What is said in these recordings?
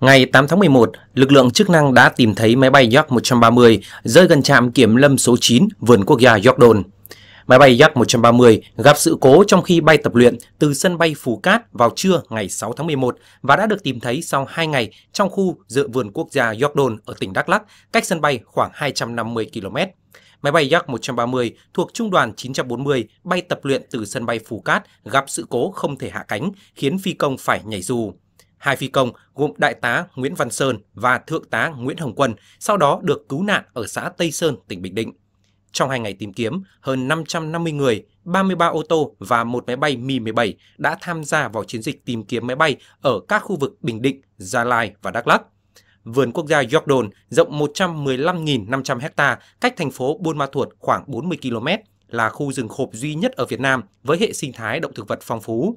Ngày 8 tháng 11, lực lượng chức năng đã tìm thấy máy bay Yak-130 rơi gần trạm kiểm lâm số 9 vườn quốc gia Jordan. Máy bay Yak-130 gặp sự cố trong khi bay tập luyện từ sân bay Phú Cát vào trưa ngày 6 tháng 11 và đã được tìm thấy sau 2 ngày trong khu dự vườn quốc gia Jordan ở tỉnh Đắk Lắk, cách sân bay khoảng 250 km. Máy bay Yak-130 thuộc Trung đoàn 940 bay tập luyện từ sân bay Phú Cát gặp sự cố không thể hạ cánh, khiến phi công phải nhảy dù. Hai phi công gồm Đại tá Nguyễn Văn Sơn và Thượng tá Nguyễn Hồng Quân sau đó được cứu nạn ở xã Tây Sơn, tỉnh Bình Định. Trong hai ngày tìm kiếm, hơn 550 người, 33 ô tô và một máy bay Mi-17 đã tham gia vào chiến dịch tìm kiếm máy bay ở các khu vực Bình Định, Gia Lai và Đắk Lắk. Vườn quốc gia Yorkdon rộng 115.500 ha, cách thành phố Buôn Ma Thuột khoảng 40 km, là khu rừng khộp duy nhất ở Việt Nam với hệ sinh thái động thực vật phong phú.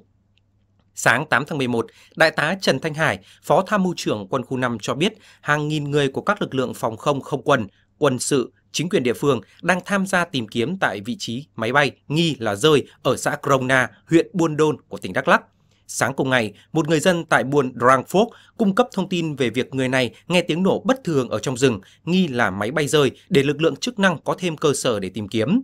Sáng 8 tháng 11, Đại tá Trần Thanh Hải, Phó Tham mưu trưởng Quân khu 5 cho biết hàng nghìn người của các lực lượng phòng không không quân, quân sự, chính quyền địa phương đang tham gia tìm kiếm tại vị trí máy bay nghi là rơi ở xã Krona, huyện Buôn Đôn của tỉnh Đắk Lắk. Sáng cùng ngày, một người dân tại buôn Drang Drangphok cung cấp thông tin về việc người này nghe tiếng nổ bất thường ở trong rừng, nghi là máy bay rơi để lực lượng chức năng có thêm cơ sở để tìm kiếm.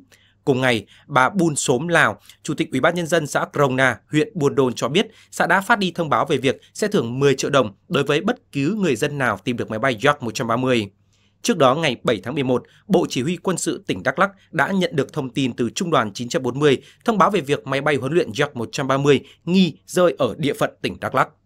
Cùng ngày, bà Bun Sốm Lào, Chủ tịch Ủy ban Nhân dân xã Crona, huyện Buôn Đôn cho biết xã đã phát đi thông báo về việc sẽ thưởng 10 triệu đồng đối với bất cứ người dân nào tìm được máy bay Yak-130. Trước đó, ngày 7 tháng 11, Bộ Chỉ huy Quân sự tỉnh Đắk Lắk đã nhận được thông tin từ Trung đoàn 940 thông báo về việc máy bay huấn luyện Yak-130 nghi rơi ở địa phận tỉnh Đắk Lắk.